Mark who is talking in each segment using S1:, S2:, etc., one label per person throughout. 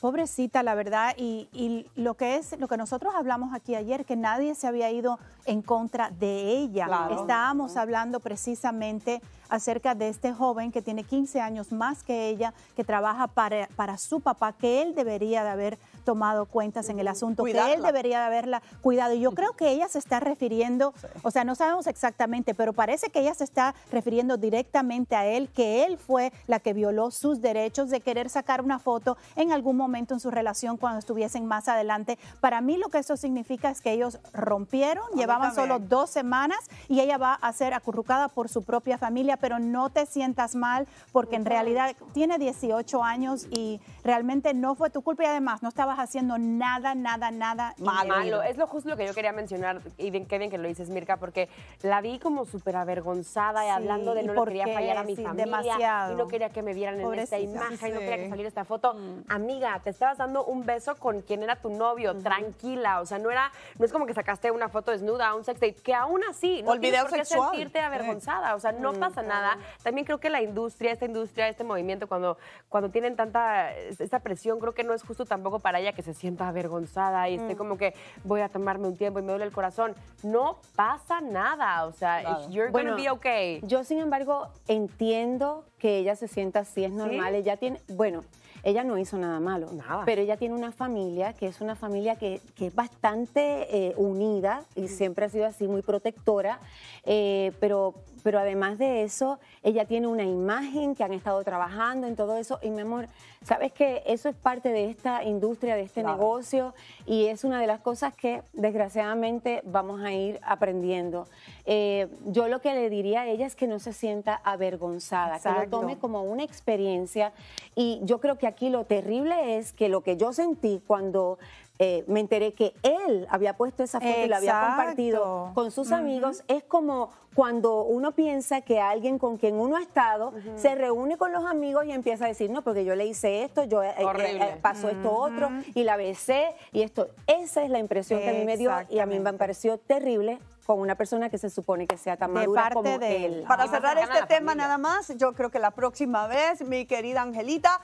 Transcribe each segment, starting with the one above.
S1: Pobrecita, la verdad, y, lo que es lo que nosotros hablamos aquí ayer, que nadie se había ido en contra de ella. Estábamos hablando precisamente acerca de este joven que tiene 15 años más que ella, que trabaja para, su papá, que él debería de haber tomado cuentas en el asunto, que él debería de haberla cuidado. Y yo creo que ella se está refiriendo, o sea, no sabemos exactamente, pero parece que ella se está refiriendo directamente a él, que él fue la que violó sus derechos de querer sacar una foto en algún momento momento en su relación cuando estuviesen más adelante. Para mí lo que eso significa es que ellos rompieron, llevaban solo dos semanas y ella va a ser acurrucada por su propia familia, pero no te sientas mal porque en realidad tiene 18 años y realmente no fue tu culpa y además no estabas haciendo nada, nada, nada malo. Es
S2: lo justo que yo quería mencionar y bien, qué bien que lo dices, Mirka, porque la vi como súper avergonzada y hablando de no le quería fallar a mi familia y no quería que me vieran en esta imagen, y no quería que saliera esta foto. Mm. Amiga, te estabas dando un beso con quien era tu novio, tranquila, o sea, no era, no es como que sacaste una foto desnuda, un sextape que aún así no tienes por qué sentirte avergonzada, o sea, no pasa nada. También creo que la industria, esta industria, este movimiento, cuando, cuando tienen tanta, esta presión, creo que no es justo tampoco para ella que se sienta avergonzada y esté mm. como que voy a tomarme un tiempo y me duele el corazón. No pasa nada, o sea, you're gonna be okay. Yo, sin embargo,
S3: entiendo que ella se sienta así, es normal, ella tiene, bueno, ella no hizo nada malo. Pero ella tiene una familia que es una familia que, es bastante eh, unida y siempre ha sido así, muy protectora, eh, pero pero además de eso, ella tiene una imagen que han estado trabajando en todo eso. Y mi amor, sabes que eso es parte de esta industria, de este negocio, y es una de las cosas que desgraciadamente vamos a ir aprendiendo. Eh, yo lo que le diría a ella es que no se sienta avergonzada, que lo tome como una experiencia. Y yo creo que aquí lo terrible es que lo que yo sentí cuando eh, me enteré que él había puesto esa foto y la había compartido con sus amigos. Es como cuando uno piensa que alguien con quien uno ha estado se reúne con los amigos y empieza a decir, no, porque yo le hice esto, yo eh, eh, pasó esto otro y la besé y esto. Esa es la impresión que a mí me dio y a mí me pareció terrible con una persona que se supone que sea tan madura como él. Para cerrar este
S4: tema nada más, yo creo que la próxima vez, mi querida Angelita,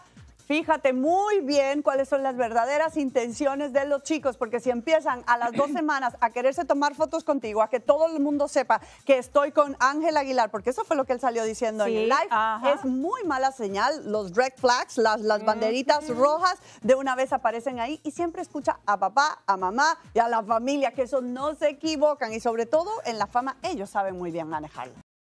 S4: Fíjate muy bien cuáles son las verdaderas intenciones de los chicos, porque si empiezan a las dos semanas a quererse tomar fotos contigo, a que todo el mundo sepa que estoy con Ángel Aguilar, porque eso fue lo que él salió diciendo en el live, es muy mala señal. Los red flags, las, mm. banderitas rojas, de una vez aparecen ahí y siempre escucha a papá, a mamá y a la familia, que eso no se equivocan y sobre todo en la fama ellos saben muy bien manejarlo.